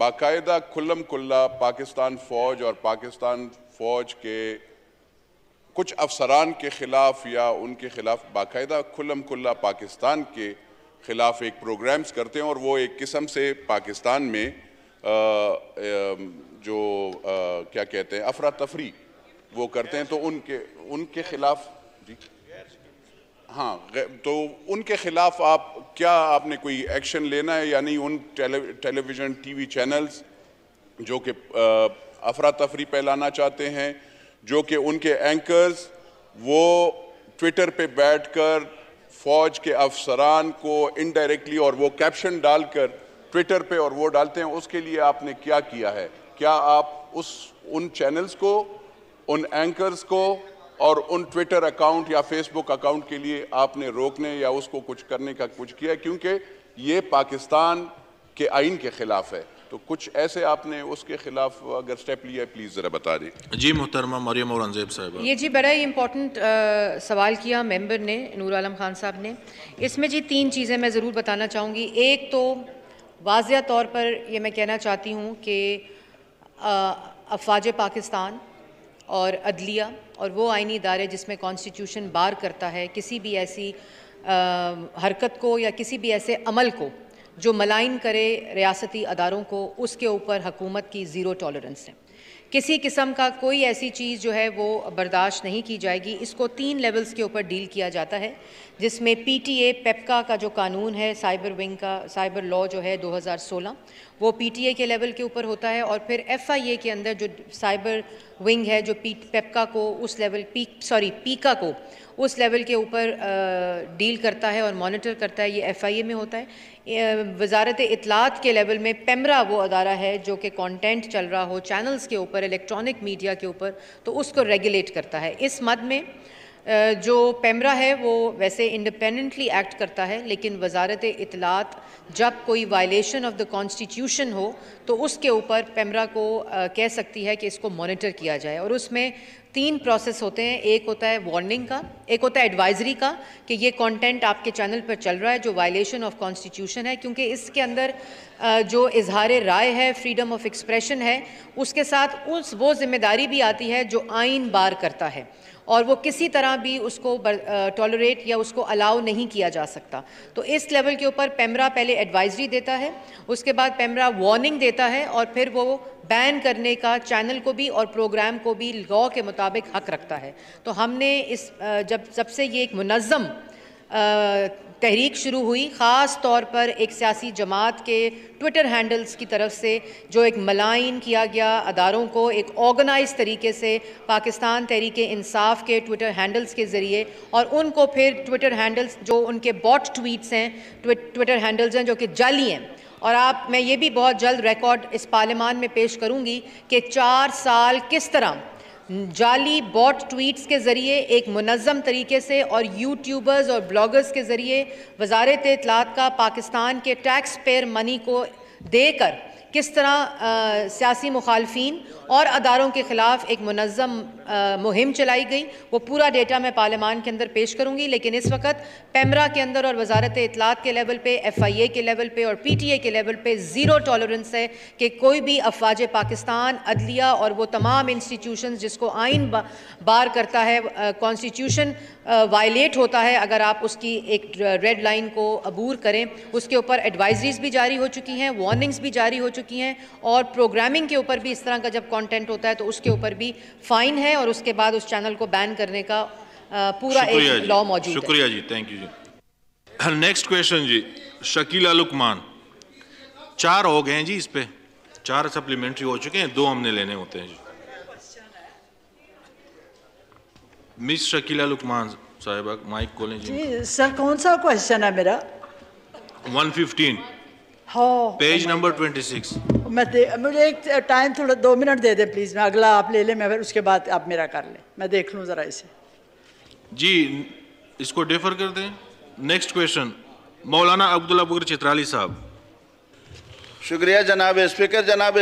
बाकायदा खुल्लम खुल्ला पाकिस्तान फ़ौज और पाकिस्तान फ़ौज के कुछ अफसरान के ख़िलाफ़ या उनके ख़िलाफ़ बाकायदा खुल्लम खुल्ला पाकिस्तान के ख़िलाफ़ एक प्रोग्राम्स करते हैं और वो एक किस्म से पाकिस्तान में जो क्या कहते हैं अफरा तफरी वो करते हैं तो उनके उनके ख़िलाफ़ जी हाँ तो उनके खिलाफ आप क्या आपने कोई एक्शन लेना है यानी उन टेले, टेलीविज़न टीवी चैनल्स जो कि अफरा तफरी फैलाना चाहते हैं जो कि उनके एंकर्स वो ट्विटर पे बैठकर फ़ौज के अफसरान को इनडायरेक्टली और वो कैप्शन डालकर ट्विटर पे और वो डालते हैं उसके लिए आपने क्या किया है क्या आप उस उन चैनल्स को उन एंकर्स को और उन ट्विटर अकाउंट या फेसबुक अकाउंट के लिए आपने रोकने या उसको कुछ करने का कुछ किया क्योंकि ये पाकिस्तान के आइन के ख़िलाफ़ है तो कुछ ऐसे आपने उसके खिलाफ अगर स्टेप लिया है प्लीज़ ज़रा बता दें जी मोहतरमा मरियम औरंगजेब साहब ये जी बड़ा ही इम्पोर्टेंट सवाल किया मेंबर ने नूर आलम खान साहब ने इसमें जी तीन चीज़ें मैं ज़रूर बताना चाहूँगी एक तो वाजिया तौर पर ये मैं कहना चाहती हूँ कि अफवाज पाकिस्तान और अदलिया और वो आइनी इदारे जिसमें कॉन्स्टिट्यूशन बार करता है किसी भी ऐसी आ, हरकत को या किसी भी ऐसे अमल को जो मलाइन करे रियासती अदारों को उसके ऊपर हकूमत की ज़ीरो टॉलरेंस है किसी किस्म का कोई ऐसी चीज़ जो है वो बर्दाश्त नहीं की जाएगी इसको तीन लेवल्स के ऊपर डील किया जाता है जिसमें पीटीए पेपका e का जो कानून है साइबर विंग का साइबर लॉ जो है 2016 वो पीटीए के लेवल के ऊपर होता है और फिर एफआईए के अंदर जो साइबर विंग है जो पी पेपका e को उस लेवल पी सॉरी पीका को उस लेवल के ऊपर डील करता है और मॉनिटर करता है ये एफआईए में होता है वजारत इतलात के लेवल में पेमरा वो अदारा है जो कि कंटेंट चल रहा हो चैनल्स के ऊपर इलेक्ट्रॉनिक मीडिया के ऊपर तो उसको रेगुलेट करता है इस मद में जो पैमरा है वो वैसे इंडिपेंडेंटली एक्ट करता है लेकिन वजारत इतलात जब कोई वायलेशन ऑफ द कॉन्स्टिट्यूशन हो तो उसके ऊपर पैमरा को कह सकती है कि इसको मॉनिटर किया जाए और उसमें तीन प्रोसेस होते हैं एक होता है वार्निंग का एक होता है एडवाइजरी का कि ये कंटेंट आपके चैनल पर चल रहा है जो वायलेशन ऑफ कॉन्स्टिट्यूशन है क्योंकि इसके अंदर जो इजहार राय है फ्रीडम ऑफ एक्सप्रेशन है उसके साथ उस वो जिम्मेदारी भी आती है जो आइन बार करता है और वो किसी तरह भी उसको टॉलरेट या उसको अलाउ नहीं किया जा सकता तो इस लेवल के ऊपर पैमरा पहले एडवाइजरी देता है उसके बाद पैमरा वार्निंग देता है और फिर वो बैन करने का चैनल को भी और प्रोग्राम को भी लॉ के मुताबिक मुताबिक हक रखता है तो हमने इस जब जब से ये एक मनज़म तहरीक शुरू हुई ख़ास तौर पर एक सियासी जमात के ट्विटर हैंडल्स की तरफ से जो एक मलाइन किया गया अदारों को एक ऑर्गेनाइज तरीके से पाकिस्तान तहरीक इंसाफ के ट्विटर हैंडल्स के ज़रिए और उनको फिर ट्विटर हैंडल्स जो उनके बॉट ट्वीट्स हैं ट्विटर हैंडल्स हैं जो कि जाली हैं और आप मैं ये भी बहुत जल्द रिकॉर्ड इस पार्लियामान में पेश करूँगी कि चार साल किस तरह जाली बॉट ट्वीट्स के ज़रिए एक मनज़म तरीके से और यूट्यूबर्स और ब्लॉगर्स के ज़रिए वजारत इतलात का पाकिस्तान के टैक्स पेयर मनी को देकर किस तरह सियासी मुखालफी और अदारों के ख़िलाफ़ एक मनज़म मुहिम चलाई गई वो पूरा डेटा मैं पार्लियामान के अंदर पेश करूँगी लेकिन इस वक्त पैमरा के अंदर और वजारत इतलात के लेवल पर एफ़ आई ए के लेवल पर और पी टी ए के लेवल पर ज़ीरो टॉलरेंस है कि कोई भी अफवाज पाकिस्तान अदलिया और वो तमाम इंस्टीट्यूशन जिसको आइन बा, बार करता है कॉन्स्टिट्यूशन वायलेट होता है अगर आप उसकी एक रेड लाइन को अबूर करें उसके ऊपर एडवाइजरीज भी जारी हो चुकी हैं वो वार्निंग्स भी जारी हो चुकी हैं और प्रोग्रामिंग के ऊपर भी इस तरह का जब कंटेंट होता है तो उसके ऊपर भी फाइन है और उसके बाद उस चैनल को बैन करने का पूरा एक लॉ मौजूद शुक्रिया जी थैंक यू जी नेक्स्ट क्वेश्चन जी शकील अलुकमान चार हो गए हैं जी इस पर चार सप्लीमेंट्री हो चुके हैं दो हमने लेने होते हैं जी मिस शकीला लुकमान साहिबा माइक खोलें जी सर कौन सा क्वेश्चन है मेरा 115 पेज नंबर ट्वेंटी सिक्स मैं मुझे एक टाइम थोड़ा दो मिनट दे दें प्लीज़ मैं अगला आप ले लें मैं फिर उसके बाद आप मेरा कर लें मैं देख लूँ ज़रा इसे जी इसको डेफर कर दें नेक्स्ट क्वेश्चन मौलाना अब्दुल्ला बकर चित्राली साहब शुक्रिया जनाब स्पीकर जनाब